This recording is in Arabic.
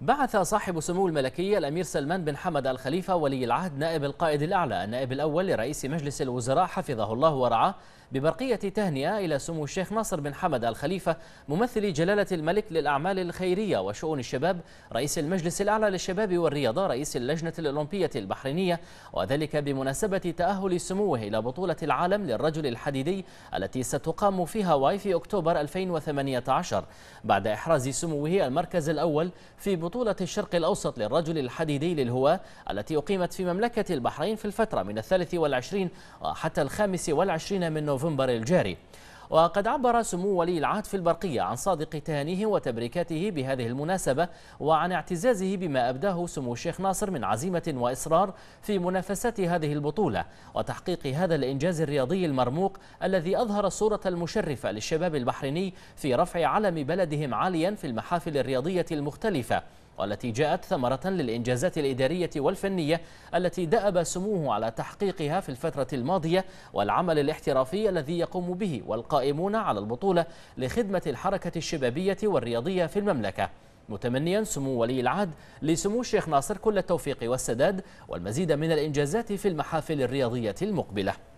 بعث صاحب سمو الملكية الأمير سلمان بن حمد الخليفة ولي العهد نائب القائد الأعلى النائب الأول لرئيس مجلس الوزراء حفظه الله ورعاه ببرقية تهنئة إلى سمو الشيخ ناصر بن حمد الخليفة ممثل جلالة الملك للأعمال الخيرية وشؤون الشباب رئيس المجلس الأعلى للشباب والرياضة رئيس اللجنة الأولمبية البحرينية وذلك بمناسبة تأهل سموه إلى بطولة العالم للرجل الحديدي التي ستقام في هاواي في أكتوبر 2018 بعد إحراز سموه المركز الأول في بطولة الشرق الأوسط للرجل الحديدي للهواة التي أقيمت في مملكة البحرين في الفترة من الثالث والعشرين حتى الخامس والعشرين من نوفمبر الجاري وقد عبر سمو ولي العهد في البرقية عن صادق تهانيه وتبريكاته بهذه المناسبة وعن اعتزازه بما أبداه سمو الشيخ ناصر من عزيمة وإصرار في منافسة هذه البطولة وتحقيق هذا الإنجاز الرياضي المرموق الذي أظهر الصورة المشرفة للشباب البحريني في رفع علم بلدهم عاليا في المحافل الرياضية المختلفة والتي جاءت ثمرة للإنجازات الإدارية والفنية التي دأب سموه على تحقيقها في الفترة الماضية والعمل الاحترافي الذي يقوم به والقائمون على البطولة لخدمة الحركة الشبابية والرياضية في المملكة متمنيا سمو ولي العهد لسمو الشيخ ناصر كل التوفيق والسداد والمزيد من الإنجازات في المحافل الرياضية المقبلة